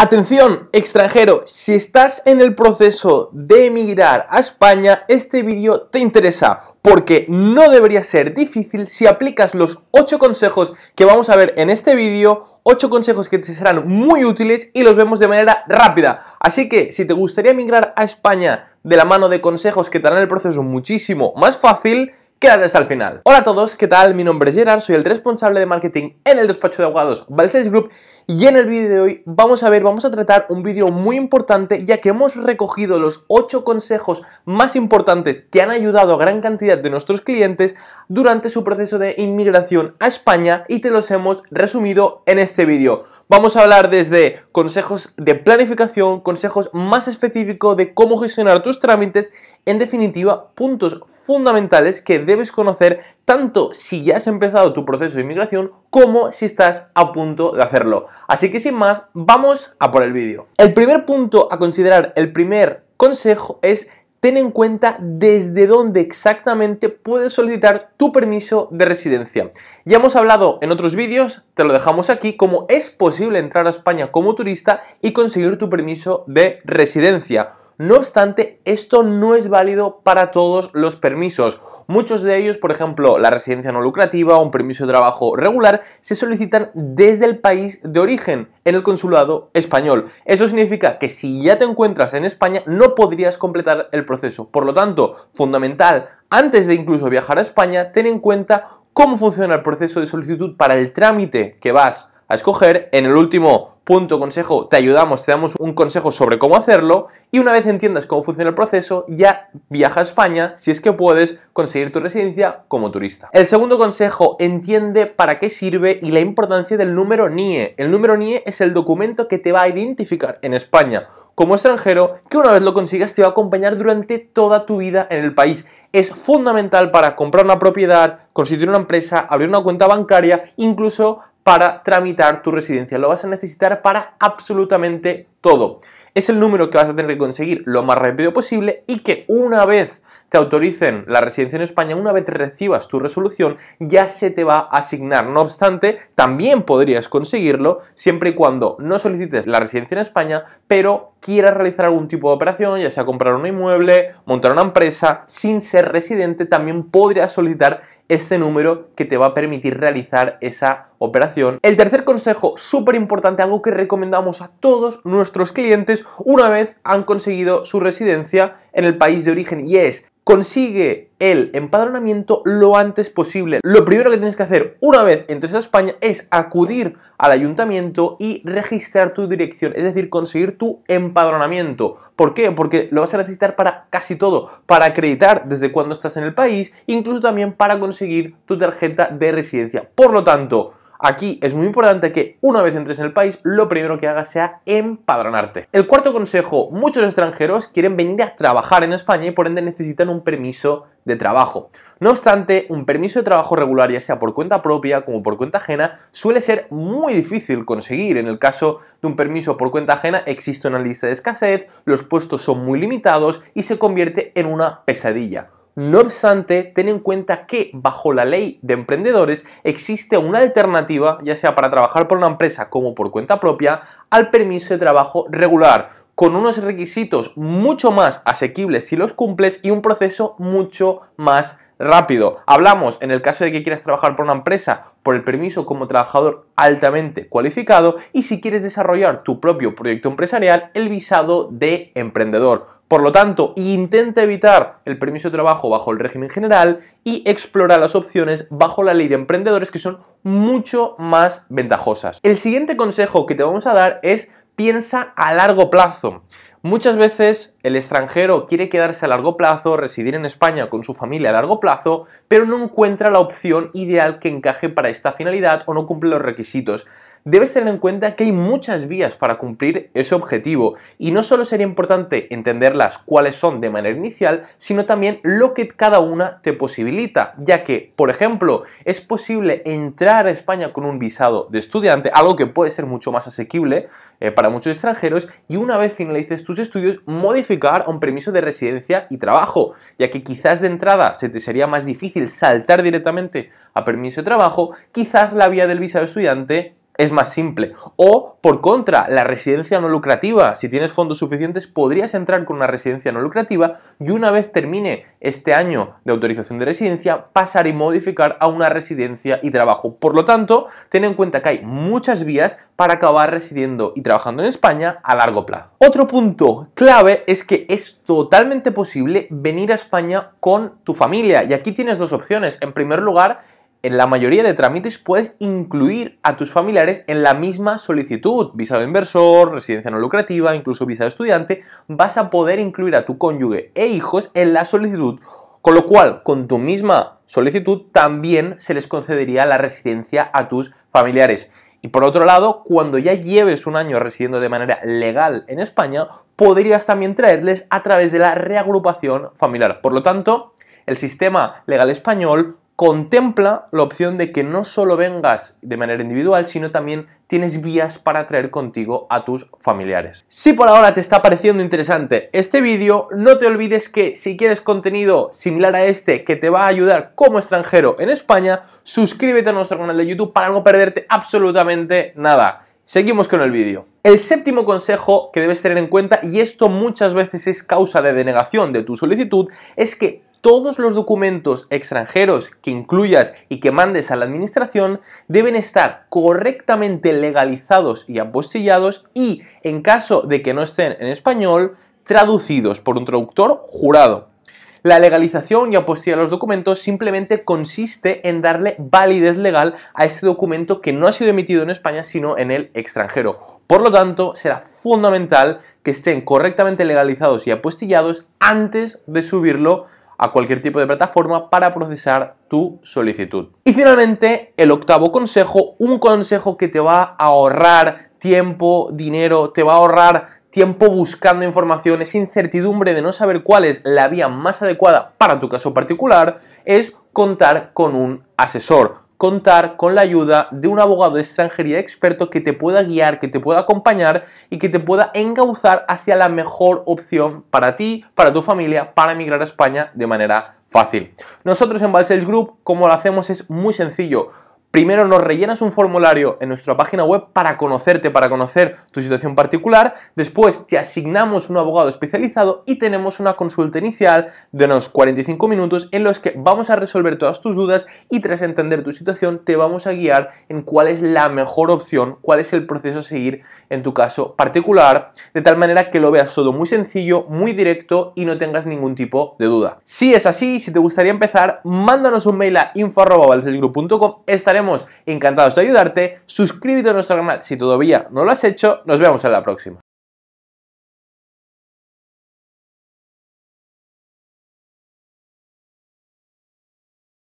Atención, extranjero, si estás en el proceso de emigrar a España, este vídeo te interesa, porque no debería ser difícil si aplicas los 8 consejos que vamos a ver en este vídeo, 8 consejos que te serán muy útiles y los vemos de manera rápida. Así que si te gustaría emigrar a España de la mano de consejos que te harán el proceso muchísimo más fácil, Quédate hasta el final. Hola a todos, ¿qué tal? Mi nombre es Gerard, soy el responsable de marketing en el despacho de abogados Balsales Group y en el vídeo de hoy vamos a ver, vamos a tratar un vídeo muy importante ya que hemos recogido los 8 consejos más importantes que han ayudado a gran cantidad de nuestros clientes durante su proceso de inmigración a España y te los hemos resumido en este vídeo. Vamos a hablar desde consejos de planificación, consejos más específicos de cómo gestionar tus trámites, en definitiva, puntos fundamentales que debes conocer tanto si ya has empezado tu proceso de inmigración como si estás a punto de hacerlo. Así que sin más, vamos a por el vídeo. El primer punto a considerar, el primer consejo es ten en cuenta desde dónde exactamente puedes solicitar tu permiso de residencia. Ya hemos hablado en otros vídeos, te lo dejamos aquí, cómo es posible entrar a España como turista y conseguir tu permiso de residencia. No obstante, esto no es válido para todos los permisos. Muchos de ellos, por ejemplo, la residencia no lucrativa o un permiso de trabajo regular, se solicitan desde el país de origen, en el consulado español. Eso significa que si ya te encuentras en España, no podrías completar el proceso. Por lo tanto, fundamental, antes de incluso viajar a España, ten en cuenta cómo funciona el proceso de solicitud para el trámite que vas a escoger en el último punto consejo, te ayudamos, te damos un consejo sobre cómo hacerlo y una vez entiendas cómo funciona el proceso, ya viaja a España si es que puedes conseguir tu residencia como turista. El segundo consejo, entiende para qué sirve y la importancia del número NIE. El número NIE es el documento que te va a identificar en España como extranjero que una vez lo consigas te va a acompañar durante toda tu vida en el país. Es fundamental para comprar una propiedad, constituir una empresa, abrir una cuenta bancaria, incluso para tramitar tu residencia. Lo vas a necesitar para absolutamente todo. Es el número que vas a tener que conseguir lo más rápido posible y que una vez te autoricen la residencia en España, una vez recibas tu resolución, ya se te va a asignar. No obstante, también podrías conseguirlo siempre y cuando no solicites la residencia en España, pero quieras realizar algún tipo de operación, ya sea comprar un inmueble, montar una empresa, sin ser residente, también podrías solicitar este número que te va a permitir realizar esa operación. El tercer consejo, súper importante, algo que recomendamos a todos nuestros clientes una vez han conseguido su residencia en el país de origen y es consigue el empadronamiento lo antes posible. Lo primero que tienes que hacer una vez entres a España es acudir al ayuntamiento y registrar tu dirección, es decir, conseguir tu empadronamiento. ¿Por qué? Porque lo vas a necesitar para casi todo, para acreditar desde cuando estás en el país, incluso también para conseguir tu tarjeta de residencia. Por lo tanto, Aquí es muy importante que una vez entres en el país, lo primero que hagas sea empadronarte. El cuarto consejo, muchos extranjeros quieren venir a trabajar en España y por ende necesitan un permiso de trabajo. No obstante, un permiso de trabajo regular, ya sea por cuenta propia como por cuenta ajena, suele ser muy difícil conseguir. En el caso de un permiso por cuenta ajena existe una lista de escasez, los puestos son muy limitados y se convierte en una pesadilla. No obstante, ten en cuenta que bajo la ley de emprendedores existe una alternativa, ya sea para trabajar por una empresa como por cuenta propia, al permiso de trabajo regular, con unos requisitos mucho más asequibles si los cumples y un proceso mucho más rápido. Hablamos en el caso de que quieras trabajar por una empresa por el permiso como trabajador altamente cualificado y si quieres desarrollar tu propio proyecto empresarial, el visado de emprendedor. Por lo tanto, intenta evitar el permiso de trabajo bajo el régimen general y explora las opciones bajo la ley de emprendedores que son mucho más ventajosas. El siguiente consejo que te vamos a dar es piensa a largo plazo. Muchas veces el extranjero quiere quedarse a largo plazo, residir en España con su familia a largo plazo, pero no encuentra la opción ideal que encaje para esta finalidad o no cumple los requisitos debes tener en cuenta que hay muchas vías para cumplir ese objetivo y no solo sería importante entenderlas cuáles son de manera inicial, sino también lo que cada una te posibilita, ya que, por ejemplo, es posible entrar a España con un visado de estudiante, algo que puede ser mucho más asequible eh, para muchos extranjeros, y una vez finalices tus estudios, modificar a un permiso de residencia y trabajo, ya que quizás de entrada se te sería más difícil saltar directamente a permiso de trabajo, quizás la vía del visado de estudiante es más simple. O, por contra, la residencia no lucrativa. Si tienes fondos suficientes, podrías entrar con una residencia no lucrativa y una vez termine este año de autorización de residencia, pasar y modificar a una residencia y trabajo. Por lo tanto, ten en cuenta que hay muchas vías para acabar residiendo y trabajando en España a largo plazo. Otro punto clave es que es totalmente posible venir a España con tu familia. Y aquí tienes dos opciones. En primer lugar, en la mayoría de trámites puedes incluir a tus familiares en la misma solicitud, visado inversor, residencia no lucrativa, incluso visado estudiante, vas a poder incluir a tu cónyuge e hijos en la solicitud, con lo cual con tu misma solicitud también se les concedería la residencia a tus familiares. Y por otro lado, cuando ya lleves un año residiendo de manera legal en España, podrías también traerles a través de la reagrupación familiar. Por lo tanto, el sistema legal español contempla la opción de que no solo vengas de manera individual, sino también tienes vías para traer contigo a tus familiares. Si por ahora te está pareciendo interesante este vídeo, no te olvides que si quieres contenido similar a este que te va a ayudar como extranjero en España, suscríbete a nuestro canal de YouTube para no perderte absolutamente nada. Seguimos con el vídeo. El séptimo consejo que debes tener en cuenta, y esto muchas veces es causa de denegación de tu solicitud, es que todos los documentos extranjeros que incluyas y que mandes a la administración deben estar correctamente legalizados y apostillados y, en caso de que no estén en español, traducidos por un traductor jurado. La legalización y apostilla de los documentos simplemente consiste en darle validez legal a ese documento que no ha sido emitido en España sino en el extranjero. Por lo tanto, será fundamental que estén correctamente legalizados y apostillados antes de subirlo a cualquier tipo de plataforma para procesar tu solicitud. Y finalmente, el octavo consejo, un consejo que te va a ahorrar tiempo, dinero, te va a ahorrar tiempo buscando información, esa incertidumbre de no saber cuál es la vía más adecuada para tu caso particular, es contar con un asesor contar con la ayuda de un abogado de extranjería experto que te pueda guiar, que te pueda acompañar y que te pueda engauzar hacia la mejor opción para ti, para tu familia, para emigrar a España de manera fácil. Nosotros en Valsales Group, como lo hacemos, es muy sencillo Primero nos rellenas un formulario en nuestra página web para conocerte, para conocer tu situación particular. Después te asignamos un abogado especializado y tenemos una consulta inicial de unos 45 minutos en los que vamos a resolver todas tus dudas y tras entender tu situación te vamos a guiar en cuál es la mejor opción, cuál es el proceso a seguir en tu caso particular, de tal manera que lo veas todo muy sencillo, muy directo y no tengas ningún tipo de duda. Si es así, si te gustaría empezar, mándanos un mail a info.valsesgroup.com. Estaré encantados de ayudarte. Suscríbete a nuestro canal si todavía no lo has hecho. Nos vemos en la próxima.